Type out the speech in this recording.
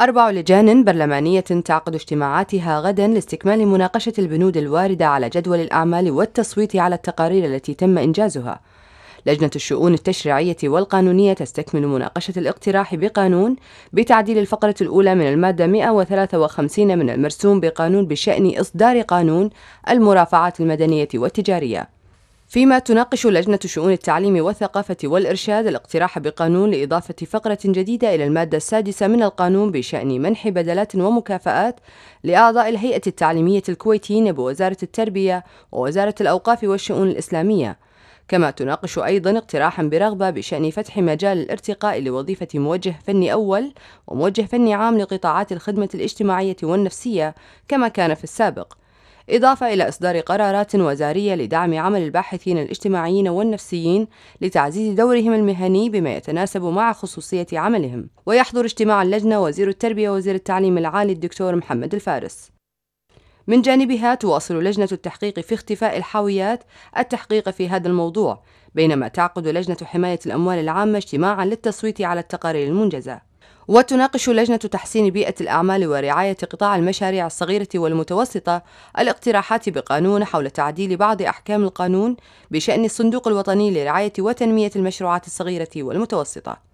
أربع لجان برلمانية تعقد اجتماعاتها غدا لاستكمال مناقشة البنود الواردة على جدول الأعمال والتصويت على التقارير التي تم إنجازها. لجنة الشؤون التشريعية والقانونية تستكمل مناقشة الاقتراح بقانون بتعديل الفقرة الأولى من المادة 153 من المرسوم بقانون بشأن إصدار قانون المرافعات المدنية والتجارية. فيما تناقش لجنة شؤون التعليم والثقافة والإرشاد الاقتراح بقانون لإضافة فقرة جديدة إلى المادة السادسة من القانون بشأن منح بدلات ومكافآت لأعضاء الهيئة التعليمية الكويتيين بوزارة التربية ووزارة الأوقاف والشؤون الإسلامية كما تناقش أيضا اقتراحا برغبة بشأن فتح مجال الارتقاء لوظيفة موجه فني أول وموجه فني عام لقطاعات الخدمة الاجتماعية والنفسية كما كان في السابق إضافة إلى إصدار قرارات وزارية لدعم عمل الباحثين الاجتماعيين والنفسيين لتعزيز دورهم المهني بما يتناسب مع خصوصية عملهم ويحضر اجتماع اللجنة وزير التربية وزير التعليم العالي الدكتور محمد الفارس من جانبها تواصل لجنة التحقيق في اختفاء الحاويات التحقيق في هذا الموضوع بينما تعقد لجنة حماية الأموال العامة اجتماعا للتصويت على التقارير المنجزة وتناقش لجنة تحسين بيئة الأعمال ورعاية قطاع المشاريع الصغيرة والمتوسطة الاقتراحات بقانون حول تعديل بعض أحكام القانون بشأن الصندوق الوطني لرعاية وتنمية المشروعات الصغيرة والمتوسطة